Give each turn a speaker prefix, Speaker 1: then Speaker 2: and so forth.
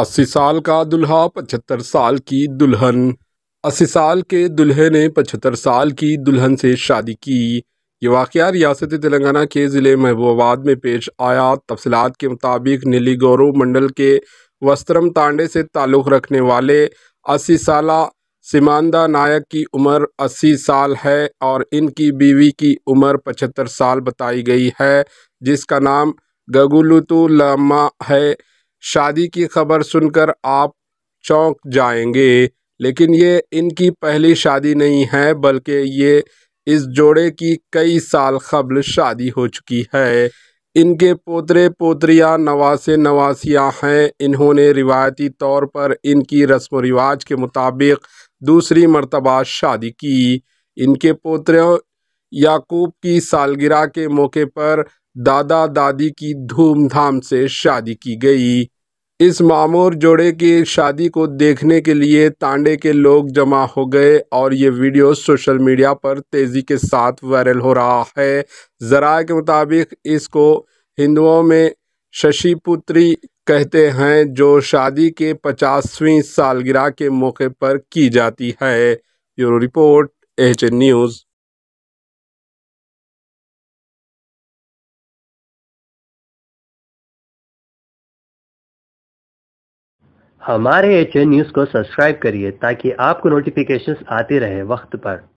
Speaker 1: अस्सी साल का दुल्हा पचहत्तर साल की दुल्हन अस्सी साल के दुल्हे ने पचहत्तर साल की दुल्हन से शादी की ये वाक़ रियासत तेलंगाना के ज़िले महबूबाबाद में पेश आया तफसलत के मुताबिक नीली गौरव मंडल के वस्त्रम तांडे से ताल्लुक़ रखने वाले अस्सी साल सिमांदा नायक की उम्र अस्सी साल है और इनकी बीवी की उम्र पचहत्तर साल बताई गई है जिसका नाम गगुलतुलमा है शादी की खबर सुनकर आप चौंक जाएंगे लेकिन ये इनकी पहली शादी नहीं है बल्कि ये इस जोड़े की कई साल कबल शादी हो चुकी है इनके पोतरे पोतरियाँ नवासे नवासियाँ हैं इन्होंने रिवायती तौर पर इनकी रस्म रिवाज के मुताबिक दूसरी मरतबा शादी की इनके पोतरों याकूब की सालगिरह के मौके पर दादा दादी की धूमधाम से शादी की गई इस मामूर जोड़े की शादी को देखने के लिए तांडे के लोग जमा हो गए और ये वीडियो सोशल मीडिया पर तेज़ी के साथ वायरल हो रहा है ज़रा के मुताबिक इसको हिंदुओं में शशिपुत्री कहते हैं जो शादी के पचासवीं सालगिरह के मौके पर की जाती है ब्यूरो
Speaker 2: रिपोर्ट एच न्यूज़ हमारे एच न्यूज़ को सब्सक्राइब करिए ताकि आपको नोटिफिकेशंस आते रहे वक्त पर